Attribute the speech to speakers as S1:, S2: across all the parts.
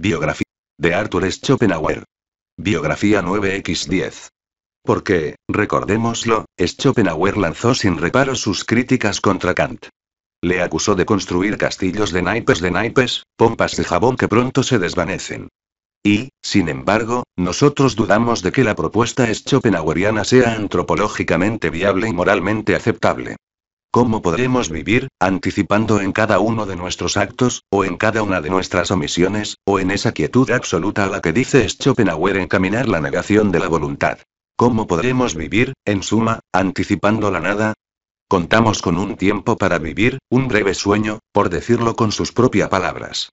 S1: Biografía de Arthur Schopenhauer. Biografía 9x10. Porque, recordémoslo, Schopenhauer lanzó sin reparo sus críticas contra Kant. Le acusó de construir castillos de naipes de naipes, pompas de jabón que pronto se desvanecen. Y, sin embargo, nosotros dudamos de que la propuesta schopenhaueriana sea antropológicamente viable y moralmente aceptable. ¿Cómo podremos vivir, anticipando en cada uno de nuestros actos, o en cada una de nuestras omisiones, o en esa quietud absoluta a la que dice Schopenhauer encaminar la negación de la voluntad? ¿Cómo podremos vivir, en suma, anticipando la nada? Contamos con un tiempo para vivir, un breve sueño, por decirlo con sus propias palabras.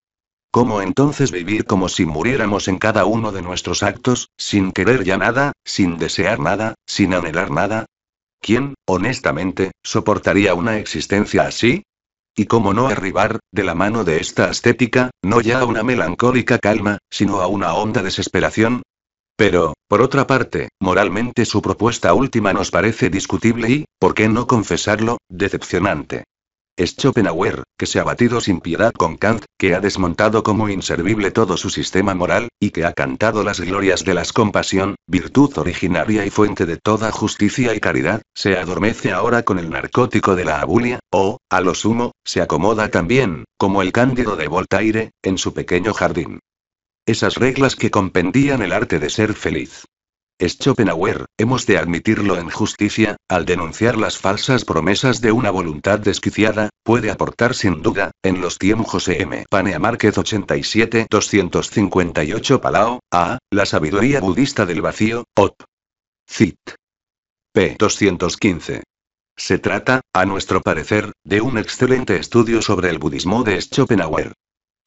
S1: ¿Cómo entonces vivir como si muriéramos en cada uno de nuestros actos, sin querer ya nada, sin desear nada, sin anhelar nada, ¿Quién, honestamente, soportaría una existencia así? Y cómo no arribar, de la mano de esta estética, no ya a una melancólica calma, sino a una honda desesperación. Pero, por otra parte, moralmente su propuesta última nos parece discutible y, ¿por qué no confesarlo?, decepcionante. Es Schopenhauer, que se ha batido sin piedad con Kant, que ha desmontado como inservible todo su sistema moral, y que ha cantado las glorias de las compasión, virtud originaria y fuente de toda justicia y caridad, se adormece ahora con el narcótico de la abulia, o, a lo sumo, se acomoda también, como el cándido de Voltaire, en su pequeño jardín. Esas reglas que compendían el arte de ser feliz. Schopenhauer, hemos de admitirlo en justicia, al denunciar las falsas promesas de una voluntad desquiciada, puede aportar sin duda, en los tiempos José M. Panea Márquez 87 258 Palao, A, La sabiduría budista del vacío, Op. Cit. P. 215. Se trata, a nuestro parecer, de un excelente estudio sobre el budismo de Schopenhauer.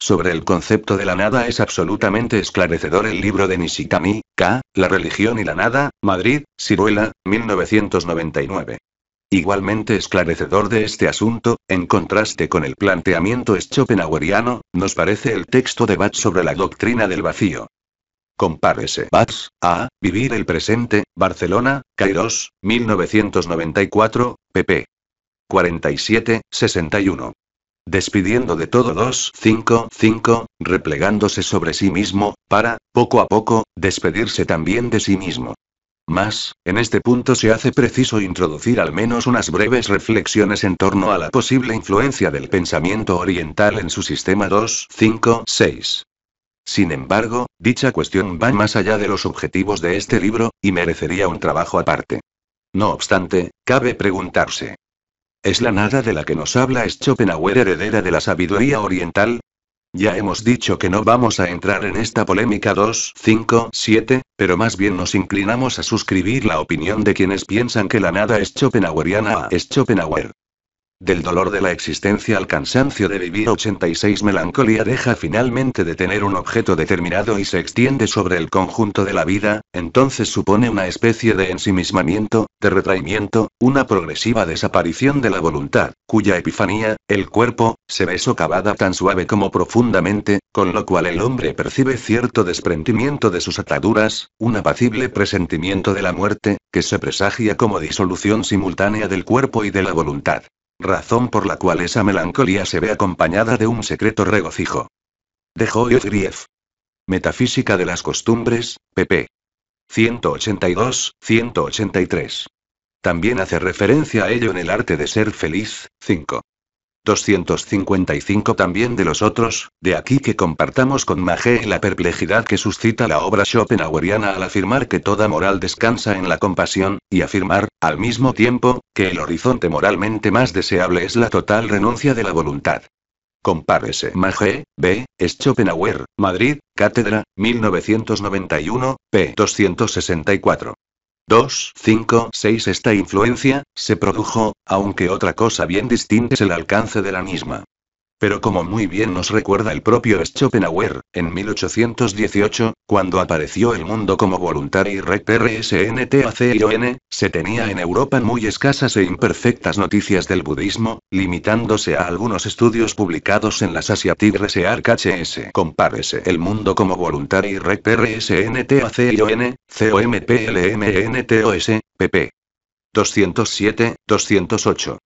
S1: Sobre el concepto de la nada es absolutamente esclarecedor el libro de Nishikami, K. La religión y la nada, Madrid, Ciruela, 1999. Igualmente esclarecedor de este asunto, en contraste con el planteamiento schopenhaueriano, nos parece el texto de Bach sobre la doctrina del vacío. Compárese Bach a Vivir el presente, Barcelona, Kairos, 1994, pp. 47, 61 despidiendo de todo dos, 5, replegándose sobre sí mismo, para, poco a poco, despedirse también de sí mismo. Más, en este punto se hace preciso introducir al menos unas breves reflexiones en torno a la posible influencia del pensamiento oriental en su sistema 2, 5, 6. Sin embargo, dicha cuestión va más allá de los objetivos de este libro, y merecería un trabajo aparte. No obstante, cabe preguntarse, es la nada de la que nos habla Schopenhauer heredera de la sabiduría oriental, ya hemos dicho que no vamos a entrar en esta polémica 2, 5, 7, pero más bien nos inclinamos a suscribir la opinión de quienes piensan que la nada es schopenhaueriana a Schopenhauer. Del dolor de la existencia al cansancio de vivir 86 melancolía deja finalmente de tener un objeto determinado y se extiende sobre el conjunto de la vida, entonces supone una especie de ensimismamiento, de retraimiento, una progresiva desaparición de la voluntad, cuya epifanía, el cuerpo, se ve socavada tan suave como profundamente, con lo cual el hombre percibe cierto desprendimiento de sus ataduras, un apacible presentimiento de la muerte, que se presagia como disolución simultánea del cuerpo y de la voluntad razón por la cual esa melancolía se ve acompañada de un secreto regocijo. De grief. Metafísica de las costumbres, pp. 182, 183. También hace referencia a ello en El arte de ser feliz, 5. 255 también de los otros, de aquí que compartamos con Magé la perplejidad que suscita la obra schopenhaueriana al afirmar que toda moral descansa en la compasión, y afirmar, al mismo tiempo, que el horizonte moralmente más deseable es la total renuncia de la voluntad. Compárese Magé, B. Schopenhauer, Madrid, Cátedra, 1991, p. 264. 2, 5, 6 Esta influencia, se produjo, aunque otra cosa bien distinta es el alcance de la misma. Pero como muy bien nos recuerda el propio Schopenhauer, en 1818, cuando apareció el mundo como Voluntary y RSNTACION, se tenía en Europa muy escasas e imperfectas noticias del budismo, limitándose a algunos estudios publicados en las Asiatic Research HS. Compárese el mundo como Voluntary Red RSNTACION, COMPLMNTOS, pp. 207, 208.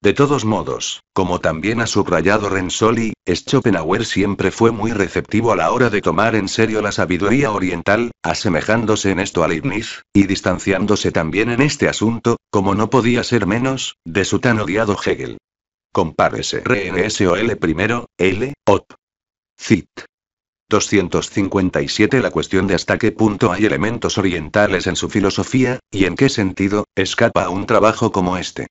S1: De todos modos, como también ha subrayado Rensoli, Schopenhauer siempre fue muy receptivo a la hora de tomar en serio la sabiduría oriental, asemejándose en esto a Leibniz, y distanciándose también en este asunto, como no podía ser menos, de su tan odiado Hegel. Compárese RNSOL primero, L, op. Cit. 257 La cuestión de hasta qué punto hay elementos orientales en su filosofía, y en qué sentido, escapa a un trabajo como este.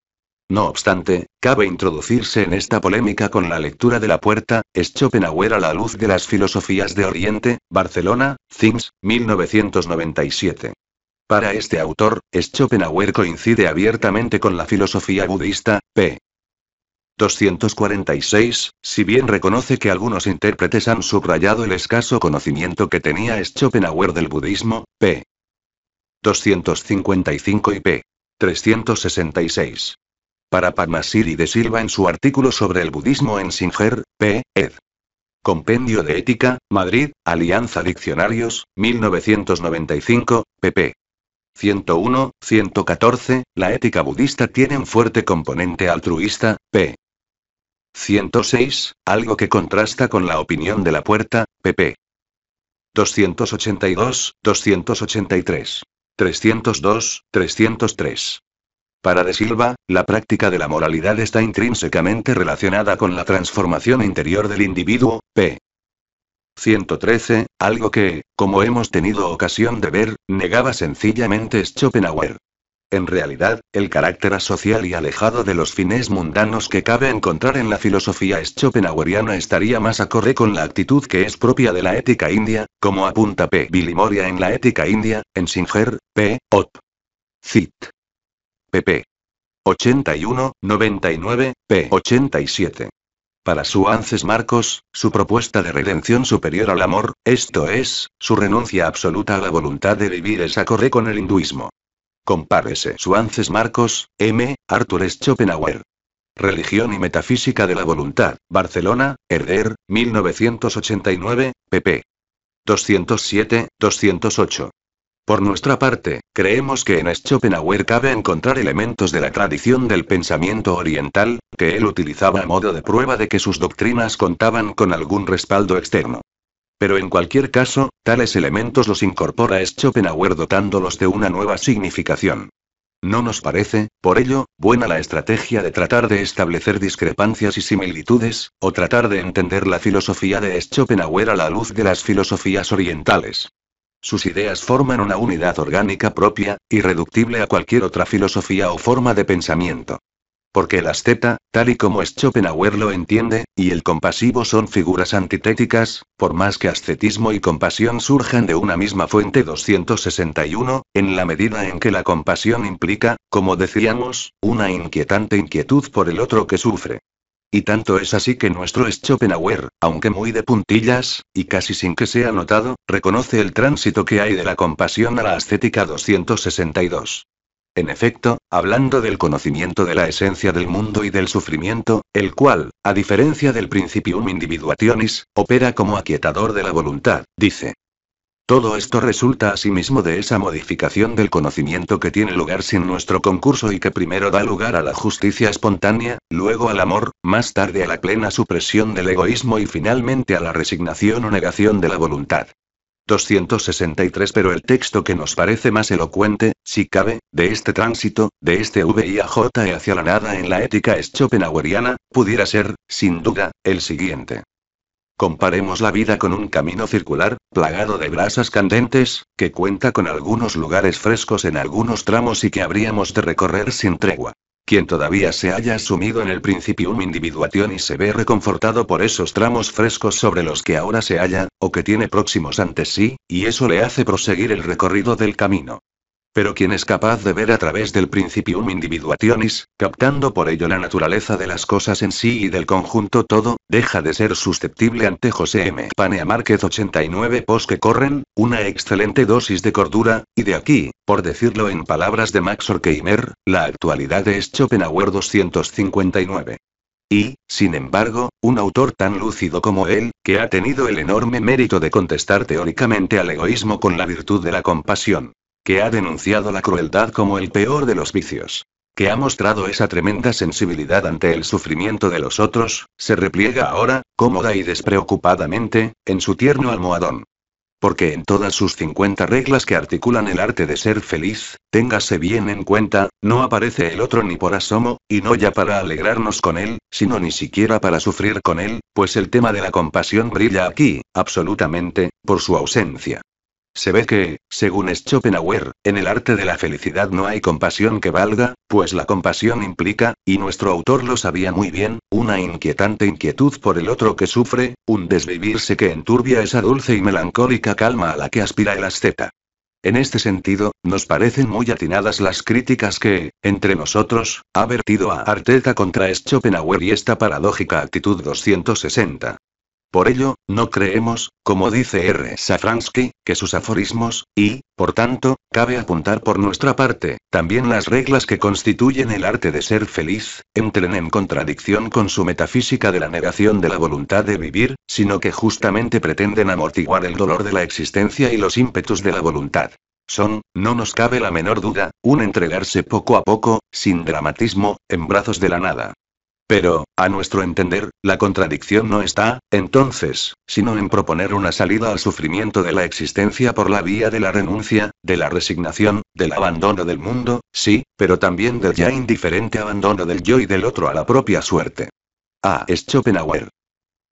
S1: No obstante, cabe introducirse en esta polémica con la lectura de la puerta, Schopenhauer a la luz de las filosofías de Oriente, Barcelona, Things, 1997. Para este autor, Schopenhauer coincide abiertamente con la filosofía budista, p. 246, si bien reconoce que algunos intérpretes han subrayado el escaso conocimiento que tenía Schopenhauer del budismo, p. 255 y p. 366. Para Padmasiri de Silva en su artículo sobre el budismo en Singer, p. ed. Compendio de Ética, Madrid, Alianza Diccionarios, 1995, pp. 101, 114, la ética budista tiene un fuerte componente altruista, p. 106, algo que contrasta con la opinión de la puerta, pp. 282, 283. 302, 303. Para De Silva, la práctica de la moralidad está intrínsecamente relacionada con la transformación interior del individuo, p. 113, algo que, como hemos tenido ocasión de ver, negaba sencillamente Schopenhauer. En realidad, el carácter asocial y alejado de los fines mundanos que cabe encontrar en la filosofía schopenhaueriana estaría más acorde con la actitud que es propia de la ética india, como apunta P. Bilimoria en La ética india, en Singer, P. Op. Cit pp. 81, 99, p. 87. Para su Marcos, su propuesta de redención superior al amor, esto es, su renuncia absoluta a la voluntad de vivir es acorde con el hinduismo. Compárese su Marcos, M. Arthur Schopenhauer. Religión y Metafísica de la Voluntad, Barcelona, Herder, 1989, pp. 207, 208. Por nuestra parte, creemos que en Schopenhauer cabe encontrar elementos de la tradición del pensamiento oriental, que él utilizaba a modo de prueba de que sus doctrinas contaban con algún respaldo externo. Pero en cualquier caso, tales elementos los incorpora Schopenhauer dotándolos de una nueva significación. No nos parece, por ello, buena la estrategia de tratar de establecer discrepancias y similitudes, o tratar de entender la filosofía de Schopenhauer a la luz de las filosofías orientales. Sus ideas forman una unidad orgánica propia, irreductible a cualquier otra filosofía o forma de pensamiento. Porque el asceta, tal y como Schopenhauer lo entiende, y el compasivo son figuras antitéticas, por más que ascetismo y compasión surjan de una misma fuente 261, en la medida en que la compasión implica, como decíamos, una inquietante inquietud por el otro que sufre. Y tanto es así que nuestro Schopenhauer, aunque muy de puntillas, y casi sin que sea notado, reconoce el tránsito que hay de la compasión a la ascética 262. En efecto, hablando del conocimiento de la esencia del mundo y del sufrimiento, el cual, a diferencia del principium individuationis, opera como aquietador de la voluntad, dice, todo esto resulta asimismo de esa modificación del conocimiento que tiene lugar sin nuestro concurso y que primero da lugar a la justicia espontánea, luego al amor, más tarde a la plena supresión del egoísmo y finalmente a la resignación o negación de la voluntad. 263 Pero el texto que nos parece más elocuente, si cabe, de este tránsito, de este VIAJ e hacia la nada en la ética Schopenhaueriana, pudiera ser, sin duda, el siguiente. Comparemos la vida con un camino circular, plagado de brasas candentes, que cuenta con algunos lugares frescos en algunos tramos y que habríamos de recorrer sin tregua. Quien todavía se haya asumido en el principio una individuación y se ve reconfortado por esos tramos frescos sobre los que ahora se halla, o que tiene próximos ante sí, y eso le hace proseguir el recorrido del camino. Pero quien es capaz de ver a través del principium individuationis, captando por ello la naturaleza de las cosas en sí y del conjunto todo, deja de ser susceptible ante José M. Panea Márquez 89 pos que corren, una excelente dosis de cordura, y de aquí, por decirlo en palabras de Max Orkeimer, la actualidad es Schopenhauer 259. Y, sin embargo, un autor tan lúcido como él, que ha tenido el enorme mérito de contestar teóricamente al egoísmo con la virtud de la compasión, que ha denunciado la crueldad como el peor de los vicios, que ha mostrado esa tremenda sensibilidad ante el sufrimiento de los otros, se repliega ahora, cómoda y despreocupadamente, en su tierno almohadón. Porque en todas sus 50 reglas que articulan el arte de ser feliz, téngase bien en cuenta, no aparece el otro ni por asomo, y no ya para alegrarnos con él, sino ni siquiera para sufrir con él, pues el tema de la compasión brilla aquí, absolutamente, por su ausencia. Se ve que, según Schopenhauer, en el arte de la felicidad no hay compasión que valga, pues la compasión implica, y nuestro autor lo sabía muy bien, una inquietante inquietud por el otro que sufre, un desvivirse que enturbia esa dulce y melancólica calma a la que aspira el asceta. En este sentido, nos parecen muy atinadas las críticas que, entre nosotros, ha vertido a Arteta contra Schopenhauer y esta paradójica actitud 260. Por ello, no creemos, como dice R. Safransky, que sus aforismos, y, por tanto, cabe apuntar por nuestra parte, también las reglas que constituyen el arte de ser feliz, entren en contradicción con su metafísica de la negación de la voluntad de vivir, sino que justamente pretenden amortiguar el dolor de la existencia y los ímpetus de la voluntad. Son, no nos cabe la menor duda, un entregarse poco a poco, sin dramatismo, en brazos de la nada, pero, a nuestro entender, la contradicción no está, entonces, sino en proponer una salida al sufrimiento de la existencia por la vía de la renuncia, de la resignación, del abandono del mundo, sí, pero también del ya indiferente abandono del yo y del otro a la propia suerte. Ah, es Schopenhauer.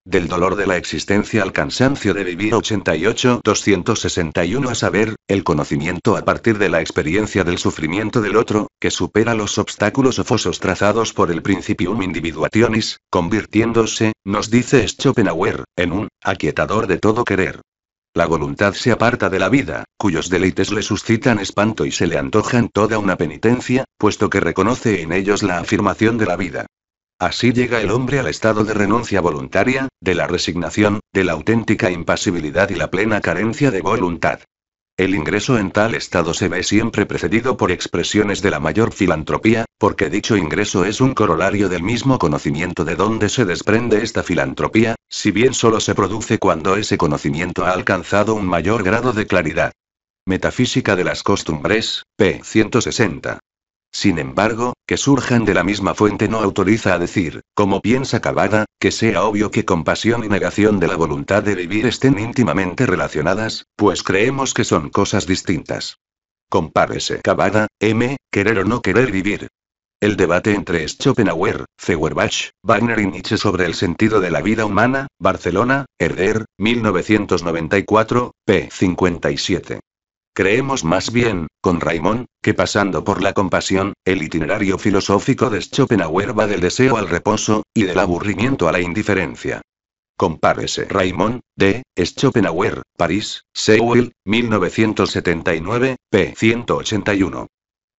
S1: Del dolor de la existencia al cansancio de vivir 88-261 a saber, el conocimiento a partir de la experiencia del sufrimiento del otro, que supera los obstáculos o fosos trazados por el principium individuationis, convirtiéndose, nos dice Schopenhauer, en un aquietador de todo querer. La voluntad se aparta de la vida, cuyos deleites le suscitan espanto y se le antojan toda una penitencia, puesto que reconoce en ellos la afirmación de la vida. Así llega el hombre al estado de renuncia voluntaria, de la resignación, de la auténtica impasibilidad y la plena carencia de voluntad. El ingreso en tal estado se ve siempre precedido por expresiones de la mayor filantropía, porque dicho ingreso es un corolario del mismo conocimiento de dónde se desprende esta filantropía, si bien solo se produce cuando ese conocimiento ha alcanzado un mayor grado de claridad. Metafísica de las costumbres, p. 160. Sin embargo, que surjan de la misma fuente no autoriza a decir, como piensa Cavada, que sea obvio que compasión y negación de la voluntad de vivir estén íntimamente relacionadas, pues creemos que son cosas distintas. Compárese Cavada, M, querer o no querer vivir. El debate entre Schopenhauer, Feuerbach, Wagner y Nietzsche sobre el sentido de la vida humana, Barcelona, Herder, 1994, p. 57. Creemos más bien, con Raymond, que pasando por la compasión, el itinerario filosófico de Schopenhauer va del deseo al reposo, y del aburrimiento a la indiferencia. Compárese Raymond, de Schopenhauer, París, Sewell, 1979, p. 181.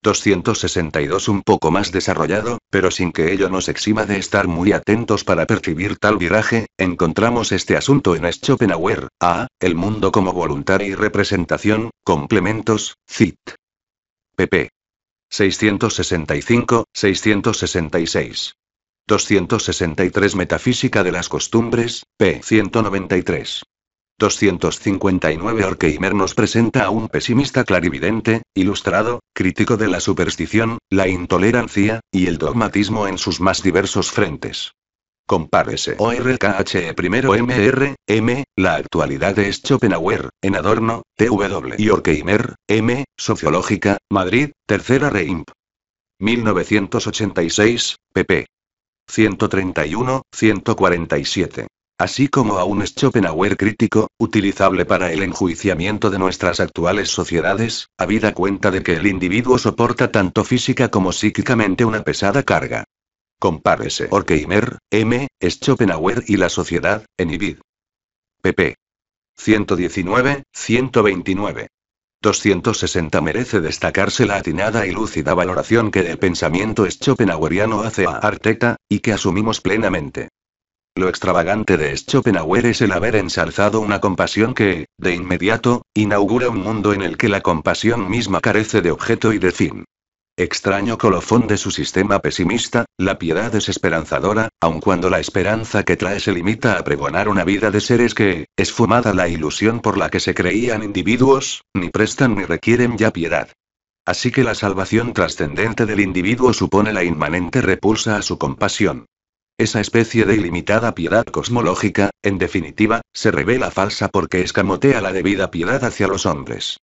S1: 262 un poco más desarrollado, pero sin que ello nos exima de estar muy atentos para percibir tal viraje, encontramos este asunto en Schopenhauer, A, El mundo como voluntad y representación, complementos, cit. pp. 665, 666. 263 Metafísica de las costumbres, p. 193. 259 Orkeimer nos presenta a un pesimista clarividente, ilustrado, crítico de la superstición, la intolerancia, y el dogmatismo en sus más diversos frentes. Compárese ORKHE primero MR, M, la actualidad es Schopenhauer, en Adorno, TW y Orkeimer, M, Sociológica, Madrid, Tercera Reimp. 1986, pp. 131, 147 así como a un Schopenhauer crítico, utilizable para el enjuiciamiento de nuestras actuales sociedades, habida cuenta de que el individuo soporta tanto física como psíquicamente una pesada carga. Compárese Orkheimer, M., Schopenhauer y la sociedad, en Ibid. pp. 119, 129. 260 merece destacarse la atinada y lúcida valoración que el pensamiento schopenhaueriano hace a Arteta, y que asumimos plenamente. Lo extravagante de Schopenhauer es el haber ensalzado una compasión que, de inmediato, inaugura un mundo en el que la compasión misma carece de objeto y de fin. Extraño colofón de su sistema pesimista, la piedad es esperanzadora, aun cuando la esperanza que trae se limita a pregonar una vida de seres que, esfumada la ilusión por la que se creían individuos, ni prestan ni requieren ya piedad. Así que la salvación trascendente del individuo supone la inmanente repulsa a su compasión. Esa especie de ilimitada piedad cosmológica, en definitiva, se revela falsa porque escamotea la debida piedad hacia los hombres.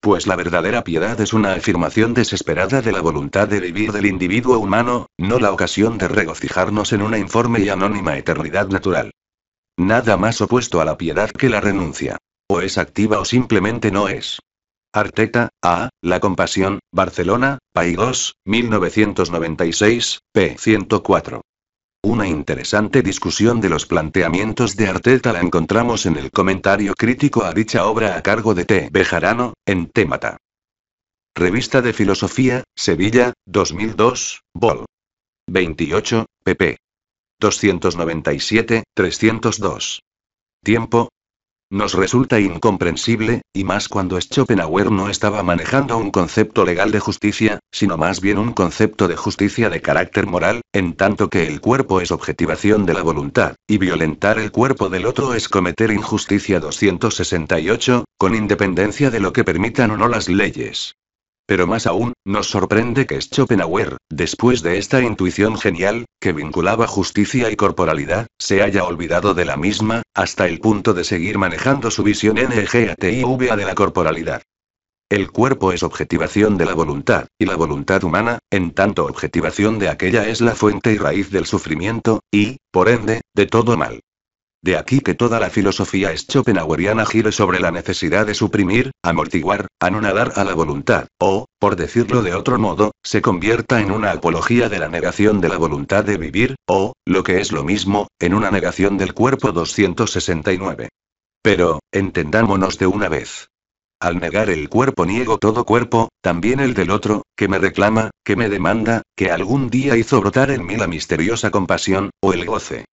S1: Pues la verdadera piedad es una afirmación desesperada de la voluntad de vivir del individuo humano, no la ocasión de regocijarnos en una informe y anónima eternidad natural. Nada más opuesto a la piedad que la renuncia. O es activa o simplemente no es. Arteta, A. La Compasión, Barcelona, 2, 1996, p. 104. Una interesante discusión de los planteamientos de Arteta la encontramos en el comentario crítico a dicha obra a cargo de T. Bejarano, en Témata. Revista de Filosofía, Sevilla, 2002, Vol. 28, pp. 297, 302. Tiempo, nos resulta incomprensible, y más cuando Schopenhauer no estaba manejando un concepto legal de justicia, sino más bien un concepto de justicia de carácter moral, en tanto que el cuerpo es objetivación de la voluntad, y violentar el cuerpo del otro es cometer injusticia 268, con independencia de lo que permitan o no las leyes. Pero más aún, nos sorprende que Schopenhauer, después de esta intuición genial, que vinculaba justicia y corporalidad, se haya olvidado de la misma, hasta el punto de seguir manejando su visión NGATIVA de la corporalidad. El cuerpo es objetivación de la voluntad, y la voluntad humana, en tanto objetivación de aquella es la fuente y raíz del sufrimiento, y, por ende, de todo mal. De aquí que toda la filosofía schopenhaueriana gire sobre la necesidad de suprimir, amortiguar, anonadar a la voluntad, o, por decirlo de otro modo, se convierta en una apología de la negación de la voluntad de vivir, o, lo que es lo mismo, en una negación del cuerpo 269. Pero, entendámonos de una vez. Al negar el cuerpo niego todo cuerpo, también el del otro, que me reclama, que me demanda, que algún día hizo brotar en mí la misteriosa compasión, o el goce.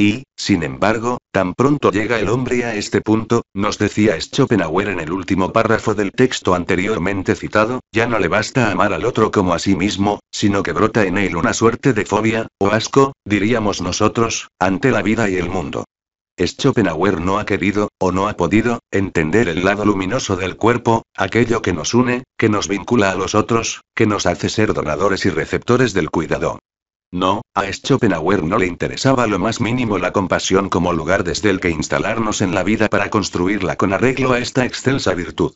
S1: Y, sin embargo, tan pronto llega el hombre a este punto, nos decía Schopenhauer en el último párrafo del texto anteriormente citado, ya no le basta amar al otro como a sí mismo, sino que brota en él una suerte de fobia, o asco, diríamos nosotros, ante la vida y el mundo. Schopenhauer no ha querido, o no ha podido, entender el lado luminoso del cuerpo, aquello que nos une, que nos vincula a los otros, que nos hace ser donadores y receptores del cuidado. No, a Schopenhauer no le interesaba lo más mínimo la compasión como lugar desde el que instalarnos en la vida para construirla con arreglo a esta excelsa virtud.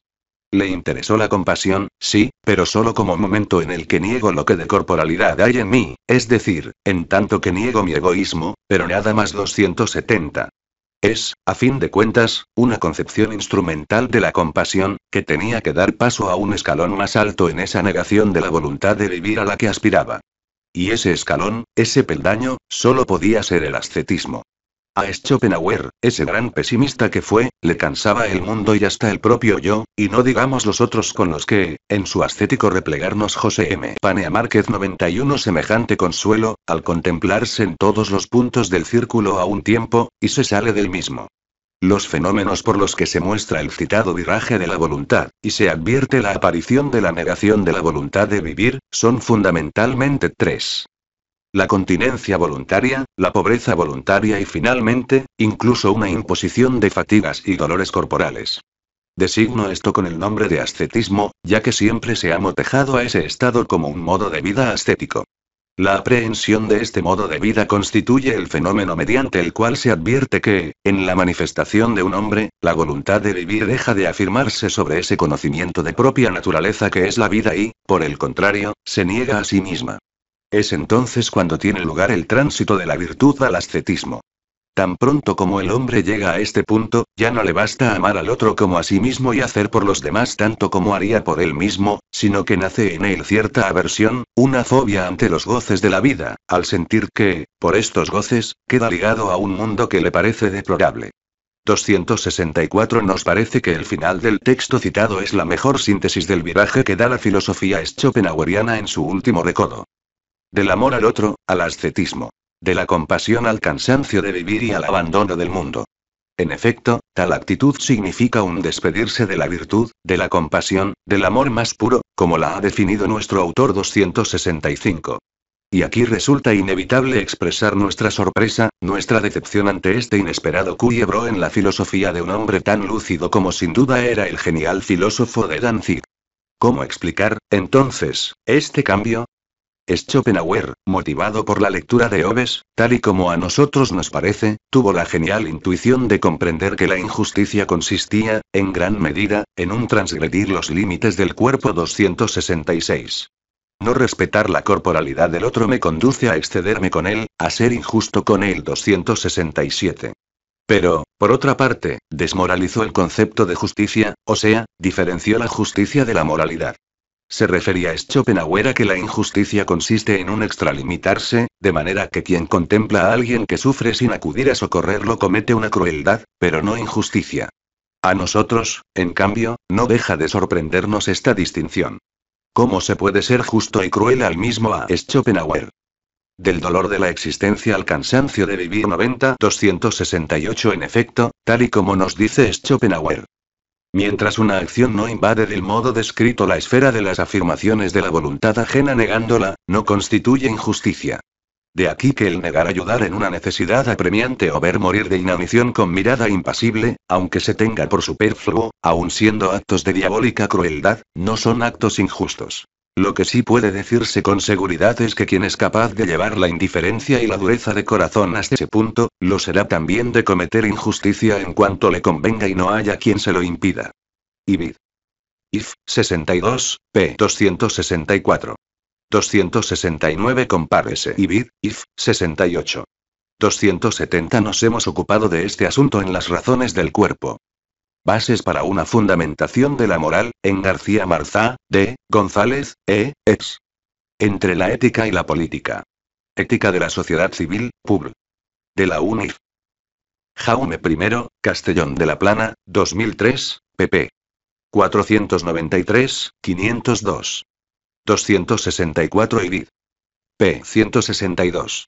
S1: Le interesó la compasión, sí, pero solo como momento en el que niego lo que de corporalidad hay en mí, es decir, en tanto que niego mi egoísmo, pero nada más 270. Es, a fin de cuentas, una concepción instrumental de la compasión, que tenía que dar paso a un escalón más alto en esa negación de la voluntad de vivir a la que aspiraba. Y ese escalón, ese peldaño, solo podía ser el ascetismo. A Schopenhauer, ese gran pesimista que fue, le cansaba el mundo y hasta el propio yo, y no digamos los otros con los que, en su ascético replegarnos José M. Panea Márquez 91 semejante consuelo, al contemplarse en todos los puntos del círculo a un tiempo, y se sale del mismo los fenómenos por los que se muestra el citado viraje de la voluntad, y se advierte la aparición de la negación de la voluntad de vivir, son fundamentalmente tres. La continencia voluntaria, la pobreza voluntaria y finalmente, incluso una imposición de fatigas y dolores corporales. Designo esto con el nombre de ascetismo, ya que siempre se ha motejado a ese estado como un modo de vida ascético. La aprehensión de este modo de vida constituye el fenómeno mediante el cual se advierte que, en la manifestación de un hombre, la voluntad de vivir deja de afirmarse sobre ese conocimiento de propia naturaleza que es la vida y, por el contrario, se niega a sí misma. Es entonces cuando tiene lugar el tránsito de la virtud al ascetismo. Tan pronto como el hombre llega a este punto, ya no le basta amar al otro como a sí mismo y hacer por los demás tanto como haría por él mismo, sino que nace en él cierta aversión, una fobia ante los goces de la vida, al sentir que, por estos goces, queda ligado a un mundo que le parece deplorable. 264 Nos parece que el final del texto citado es la mejor síntesis del viraje que da la filosofía schopenhaueriana en su último recodo. Del amor al otro, al ascetismo. De la compasión al cansancio de vivir y al abandono del mundo. En efecto, tal actitud significa un despedirse de la virtud, de la compasión, del amor más puro, como la ha definido nuestro autor 265. Y aquí resulta inevitable expresar nuestra sorpresa, nuestra decepción ante este inesperado cuiebro en la filosofía de un hombre tan lúcido como sin duda era el genial filósofo de Danzig. ¿Cómo explicar, entonces, este cambio? Schopenhauer, motivado por la lectura de Hobbes, tal y como a nosotros nos parece, tuvo la genial intuición de comprender que la injusticia consistía, en gran medida, en un transgredir los límites del cuerpo 266. No respetar la corporalidad del otro me conduce a excederme con él, a ser injusto con él 267. Pero, por otra parte, desmoralizó el concepto de justicia, o sea, diferenció la justicia de la moralidad. Se refería Schopenhauer a que la injusticia consiste en un extralimitarse, de manera que quien contempla a alguien que sufre sin acudir a socorrerlo comete una crueldad, pero no injusticia. A nosotros, en cambio, no deja de sorprendernos esta distinción. ¿Cómo se puede ser justo y cruel al mismo a Schopenhauer? Del dolor de la existencia al cansancio de vivir 90-268 en efecto, tal y como nos dice Schopenhauer. Mientras una acción no invade del modo descrito la esfera de las afirmaciones de la voluntad ajena negándola, no constituye injusticia. De aquí que el negar ayudar en una necesidad apremiante o ver morir de inanición con mirada impasible, aunque se tenga por superfluo, aun siendo actos de diabólica crueldad, no son actos injustos. Lo que sí puede decirse con seguridad es que quien es capaz de llevar la indiferencia y la dureza de corazón hasta ese punto, lo será también de cometer injusticia en cuanto le convenga y no haya quien se lo impida. Ibid. IF 62, p 264. 269 compárese IBID, IF 68. 270 Nos hemos ocupado de este asunto en las razones del cuerpo. Bases para una fundamentación de la moral, en García Marzá, D. González, E. Ex. Entre la ética y la política. Ética de la sociedad civil, Publ. De la UNIF. Jaume I, Castellón de la Plana, 2003, pp. 493, 502. 264 y vid. p. 162.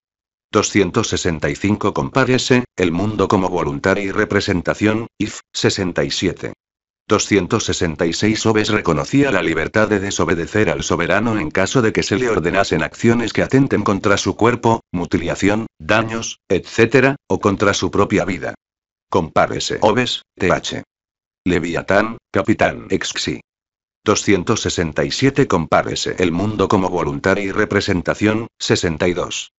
S1: 265 Compárese, El mundo como voluntad y representación, IF, 67. 266 Oves reconocía la libertad de desobedecer al soberano en caso de que se le ordenasen acciones que atenten contra su cuerpo, mutilación, daños, etc., o contra su propia vida. Compárese Oves, TH. Leviatán, Capitán Exxi. 267 Compárese el mundo como voluntad y representación, 62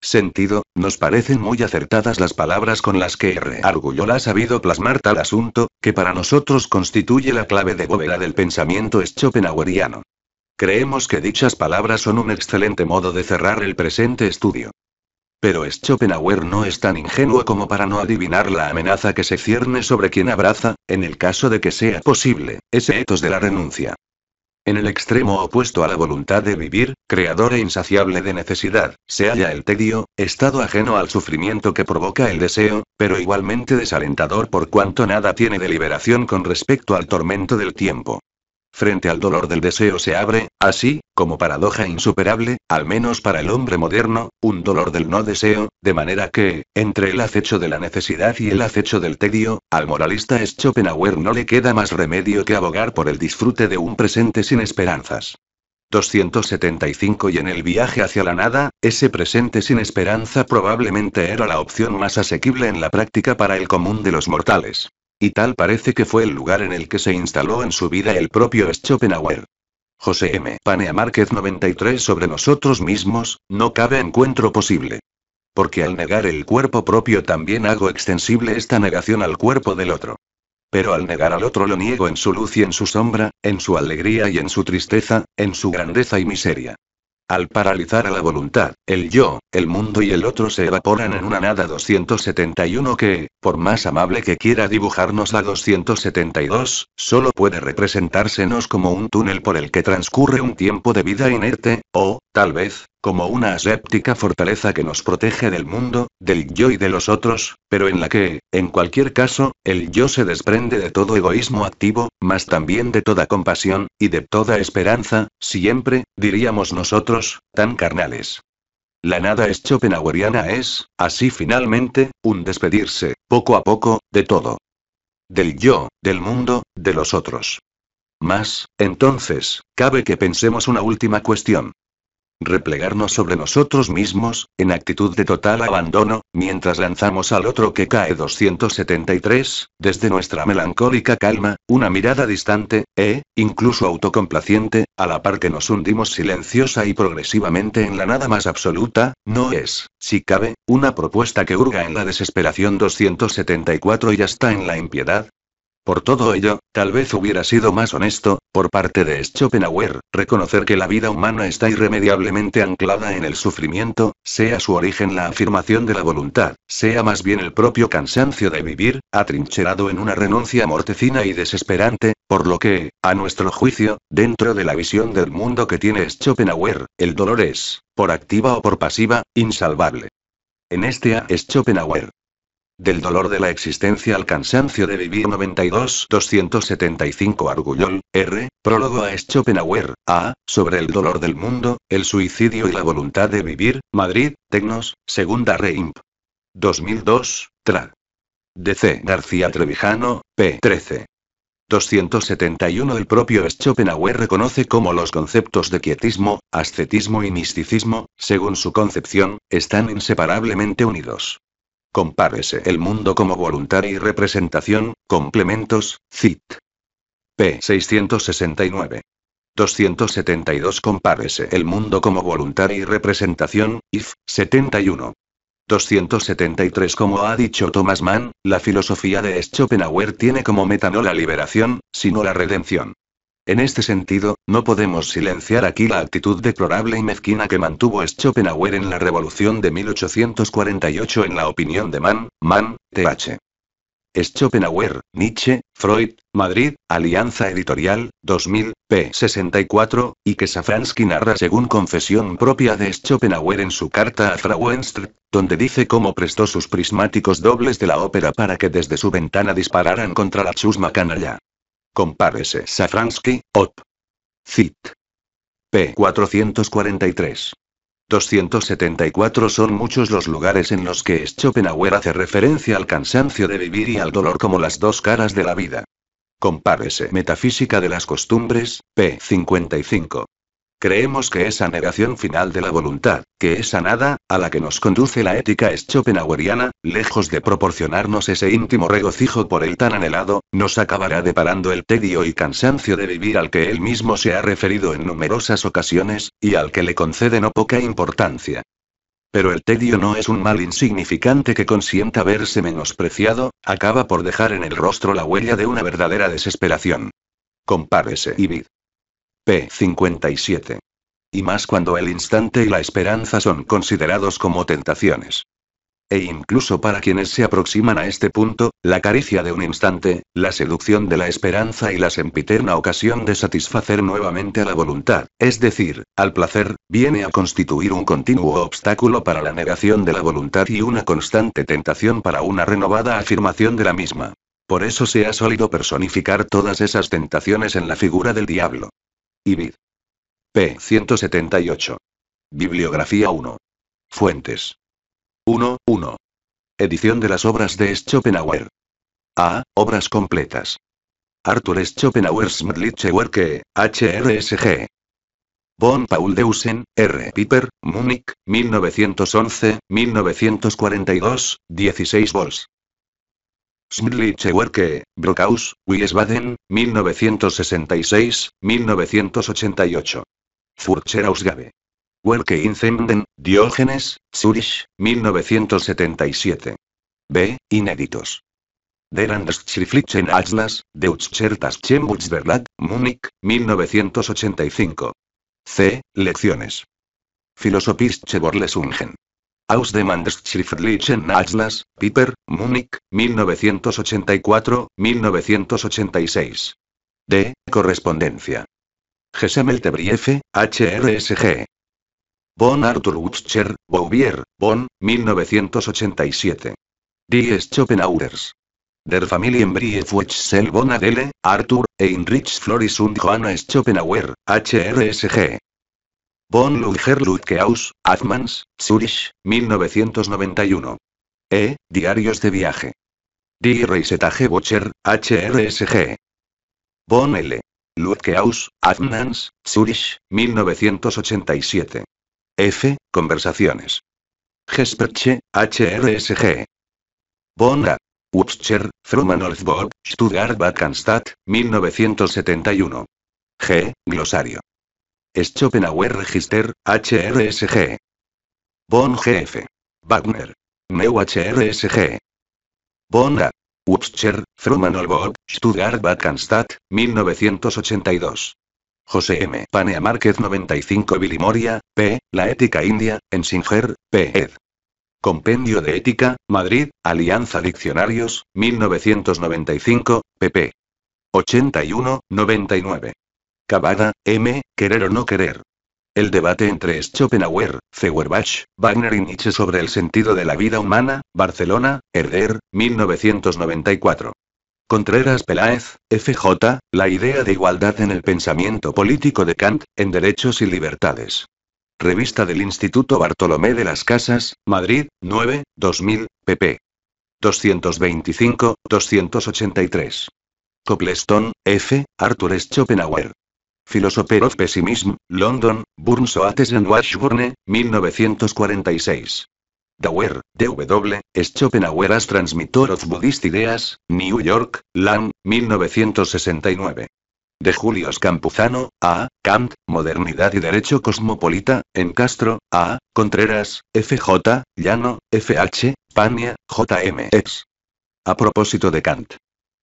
S1: sentido, nos parecen muy acertadas las palabras con las que R. Arguyol ha sabido plasmar tal asunto, que para nosotros constituye la clave de bóveda del pensamiento schopenhaueriano. Creemos que dichas palabras son un excelente modo de cerrar el presente estudio. Pero Schopenhauer no es tan ingenuo como para no adivinar la amenaza que se cierne sobre quien abraza, en el caso de que sea posible, ese etos de la renuncia. En el extremo opuesto a la voluntad de vivir, creador e insaciable de necesidad, se halla el tedio, estado ajeno al sufrimiento que provoca el deseo, pero igualmente desalentador por cuanto nada tiene de liberación con respecto al tormento del tiempo frente al dolor del deseo se abre, así, como paradoja insuperable, al menos para el hombre moderno, un dolor del no deseo, de manera que, entre el acecho de la necesidad y el acecho del tedio, al moralista Schopenhauer no le queda más remedio que abogar por el disfrute de un presente sin esperanzas. 275 y en el viaje hacia la nada, ese presente sin esperanza probablemente era la opción más asequible en la práctica para el común de los mortales. Y tal parece que fue el lugar en el que se instaló en su vida el propio Schopenhauer. José M. Panea Márquez 93 sobre nosotros mismos, no cabe encuentro posible. Porque al negar el cuerpo propio también hago extensible esta negación al cuerpo del otro. Pero al negar al otro lo niego en su luz y en su sombra, en su alegría y en su tristeza, en su grandeza y miseria. Al paralizar a la voluntad, el yo, el mundo y el otro se evaporan en una nada 271 que, por más amable que quiera dibujarnos la 272, solo puede representársenos como un túnel por el que transcurre un tiempo de vida inerte, o, tal vez, como una aséptica fortaleza que nos protege del mundo, del yo y de los otros, pero en la que, en cualquier caso, el yo se desprende de todo egoísmo activo, más también de toda compasión, y de toda esperanza, siempre, diríamos nosotros, tan carnales. La nada es schopenhaueriana es, así finalmente, un despedirse, poco a poco, de todo. Del yo, del mundo, de los otros. Mas, entonces, cabe que pensemos una última cuestión replegarnos sobre nosotros mismos, en actitud de total abandono, mientras lanzamos al otro que cae 273, desde nuestra melancólica calma, una mirada distante, e, incluso autocomplaciente, a la par que nos hundimos silenciosa y progresivamente en la nada más absoluta, no es, si cabe, una propuesta que hurga en la desesperación 274 y hasta en la impiedad, por todo ello, tal vez hubiera sido más honesto, por parte de Schopenhauer, reconocer que la vida humana está irremediablemente anclada en el sufrimiento, sea su origen la afirmación de la voluntad, sea más bien el propio cansancio de vivir, atrincherado en una renuncia mortecina y desesperante, por lo que, a nuestro juicio, dentro de la visión del mundo que tiene Schopenhauer, el dolor es, por activa o por pasiva, insalvable. En este A. Schopenhauer del dolor de la existencia al cansancio de vivir 92-275 Argullol, R. Prólogo a Schopenhauer, A. Sobre el dolor del mundo, el suicidio y la voluntad de vivir, Madrid, Tecnos, Segunda Reimp. 2002, Trad. D.C. García Trevijano, p. 13. 271 El propio Schopenhauer reconoce cómo los conceptos de quietismo, ascetismo y misticismo, según su concepción, están inseparablemente unidos. Compárese el mundo como voluntad y representación, complementos, cit. p. 669. 272 Compárese el mundo como voluntad y representación, if, 71. 273 Como ha dicho Thomas Mann, la filosofía de Schopenhauer tiene como meta no la liberación, sino la redención. En este sentido, no podemos silenciar aquí la actitud deplorable y mezquina que mantuvo Schopenhauer en la Revolución de 1848 en la opinión de Mann, Mann, TH. Schopenhauer, Nietzsche, Freud, Madrid, Alianza Editorial, 2000, p. 64, y que Safransky narra según confesión propia de Schopenhauer en su carta a Frau donde dice cómo prestó sus prismáticos dobles de la ópera para que desde su ventana dispararan contra la chusma canalla. Compárese Safransky, op. Cit. p. 443. 274 Son muchos los lugares en los que Schopenhauer hace referencia al cansancio de vivir y al dolor como las dos caras de la vida. Compárese Metafísica de las costumbres, p. 55. Creemos que esa negación final de la voluntad, que esa nada, a la que nos conduce la ética schopenhaueriana, lejos de proporcionarnos ese íntimo regocijo por el tan anhelado, nos acabará deparando el tedio y cansancio de vivir al que él mismo se ha referido en numerosas ocasiones, y al que le concede no poca importancia. Pero el tedio no es un mal insignificante que consienta verse menospreciado, acaba por dejar en el rostro la huella de una verdadera desesperación. Compárese y vid. P57. Y más cuando el instante y la esperanza son considerados como tentaciones. E incluso para quienes se aproximan a este punto, la caricia de un instante, la seducción de la esperanza y la sempiterna ocasión de satisfacer nuevamente a la voluntad, es decir, al placer, viene a constituir un continuo obstáculo para la negación de la voluntad y una constante tentación para una renovada afirmación de la misma. Por eso se ha sólido personificar todas esas tentaciones en la figura del diablo. Ibid. p. 178. Bibliografía 1. Fuentes. 1. 1. Edición de las obras de Schopenhauer. A. Obras completas. Arthur Schopenhauer's Medliche Werke, HRSG. Von Paul-Deusen, R. Piper, Múnich, 1911-1942, 16 vols. Werke, Brockhaus, Wiesbaden, 1966-1988. Ausgabe. Werke Zemden, Diógenes, Zurich, 1977. B. Inéditos. Der Andschriflichen Atlas, Deutscher Taschenbuchsverlag, Múnich, 1985. C. Lecciones. Philosophische Borlesungen. Aus dem Schriftlichen Atlas, Piper, Múnich, 1984-1986. D. Correspondencia. Gesemeltebriefe, HRSG. Von Arthur Wutscher, Bouvier, Bonn, 1987. Die Schopenhauers. Der Wetzel von Adele, Arthur, Heinrich Floris und Johanna Schopenhauer, HRSG bon Ludger Ludkehaus, Atmans, Zurich, 1991. E. Diarios de viaje. Die Reisetage Bocher, HRSG. Bon L. Ludkehaus, Atmans, Zurich, 1987. F. Conversaciones. Gesperche, HRSG. Bon A. Upscher, stuttgart 1971. G. Glosario. Schopenhauer Register, HRSG. Bon GF. Wagner. Neu HRSG. Bon A. Upscher, Stuttgart 1982. José M. Panea Márquez 95 bilimoria P. La Ética India, Ensinger, P. Ed. Compendio de Ética, Madrid, Alianza Diccionarios, 1995, pp. 81, 99. Cavada, M., Querer o no querer. El debate entre Schopenhauer, Feuerbach, Wagner y Nietzsche sobre el sentido de la vida humana, Barcelona, Herder, 1994. Contreras Peláez, FJ, La idea de igualdad en el pensamiento político de Kant, en Derechos y Libertades. Revista del Instituto Bartolomé de las Casas, Madrid, 9, 2000, pp. 225, 283. Copleston, F., Arthur Schopenhauer. Philosopher of Pessimism, London, oates and Washburne, 1946. Dower, D.W., Schopenhauer as Transmitter of Buddhist Ideas, New York, Lang, 1969. De Julius Campuzano, A. Kant, Modernidad y Derecho Cosmopolita, en Castro, A. Contreras, F.J., Llano, F.H., Pania, J.M. A propósito de Kant.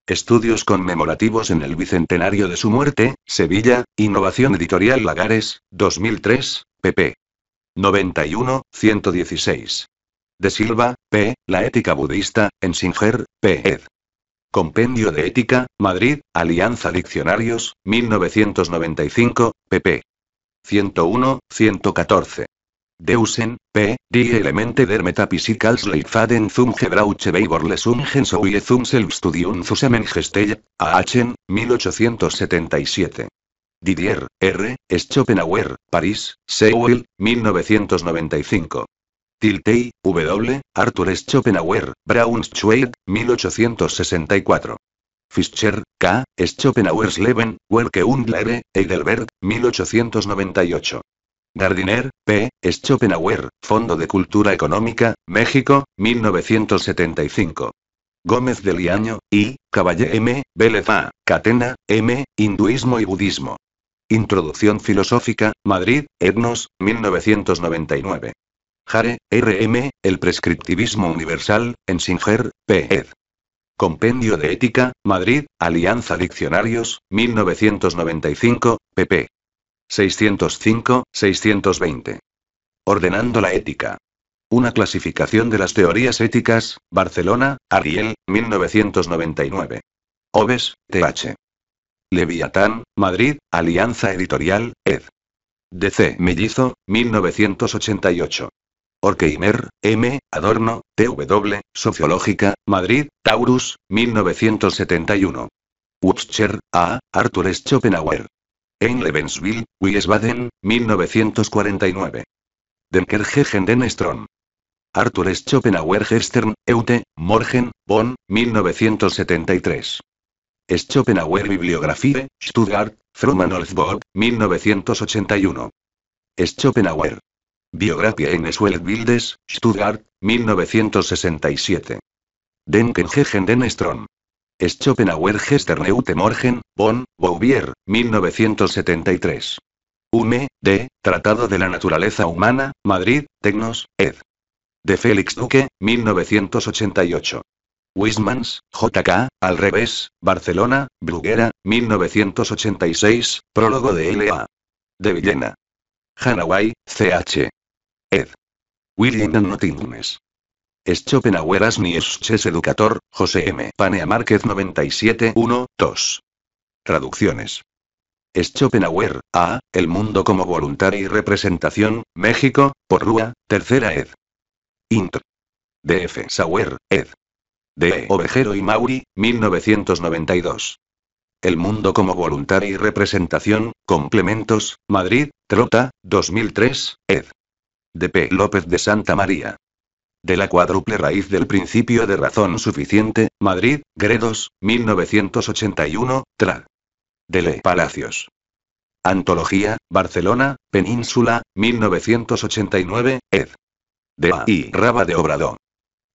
S1: Estudios conmemorativos en el bicentenario de su muerte, Sevilla, Innovación Editorial Lagares, 2003, pp. 91, 116. De Silva, P. La ética budista, en Singer, P. Ed. Compendio de Ética, Madrid, Alianza Diccionarios, 1995, pp. 101, 114. Deusen, p. die elemente der als leitfaden zum Gebrauchbeibor ungen sowie zum Selbststudium zusammen gestellt, Ahn 1877. Didier, R., Schopenhauer, París, Sewell, 1995. Tiltey, W., Arthur Schopenhauer, Braunschweig, 1864. Fischer, K., Schopenhauers Leben, Werke und Lehre, Heidelberg, 1898. Gardiner, P. Schopenhauer, Fondo de Cultura Económica, México, 1975. Gómez de Liaño, I. Caballé M. Vélez A. Catena, M. Hinduismo y Budismo. Introducción Filosófica, Madrid, Etnos, 1999. Jare, M. El prescriptivismo universal, en P. Ed. Compendio de Ética, Madrid, Alianza Diccionarios, 1995, pp. 605, 620. Ordenando la ética. Una clasificación de las teorías éticas, Barcelona, Ariel, 1999. Oves, TH. Leviatán, Madrid, Alianza Editorial, ed. DC Mellizo, 1988. Orkeimer, M. Adorno, TW, Sociológica, Madrid, Taurus, 1971. Webster, A. Arthur Schopenhauer. En Levensville, Wiesbaden, 1949. Denker den Arthur Schopenhauer Gestern, Eute, Morgen, Bonn, 1973. Schopenhauer Bibliografie, Stuttgart, Frumanolfburg, 1981. Schopenhauer. Biografía en Eswelt Stuttgart, 1967. Denken den Schopenhauer Gesterneute Morgen, Bonn, Bouvier, 1973. Hume, D. Tratado de la Naturaleza Humana, Madrid, Tecnos, ed. De Félix Duque, 1988. Wismans, J.K., Al revés, Barcelona, Bruguera, 1986, prólogo de L.A. De Villena. Hanaway, C.H. Ed. William Nottingham. Schopenhauer es Educator, José M. Panea Márquez 97 1, 2. Traducciones. Schopenhauer, A. El mundo como Voluntar y representación, México, por Rúa, tercera ed. Int. F. Sauer, ed. D. E. Ovejero y Mauri, 1992. El mundo como Voluntar y representación, complementos, Madrid, Trota, 2003, ed. D.P. López de Santa María de la cuádruple raíz del principio de razón suficiente, Madrid, Gredos, 1981, tra. De Palacios. Antología, Barcelona, Península, 1989, ed. De A. y Raba de Obrado.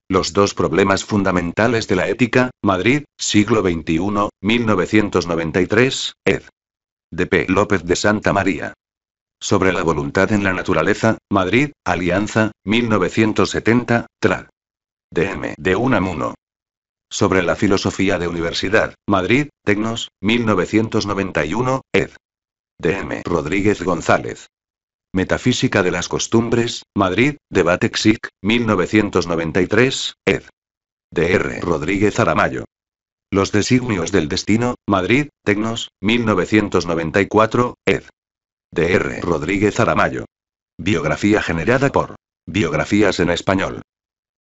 S1: Los dos problemas fundamentales de la ética, Madrid, siglo XXI, 1993, ed. De P. López de Santa María. Sobre la voluntad en la naturaleza, Madrid, Alianza, 1970, trad. DM de Unamuno. Sobre la filosofía de universidad, Madrid, Tecnos, 1991, ed. DM Rodríguez González. Metafísica de las costumbres, Madrid, Debate 1993, ed. DR Rodríguez Aramayo. Los designios del destino, Madrid, Tecnos, 1994, ed. D. R. Rodríguez Aramayo. Biografía generada por Biografías en Español.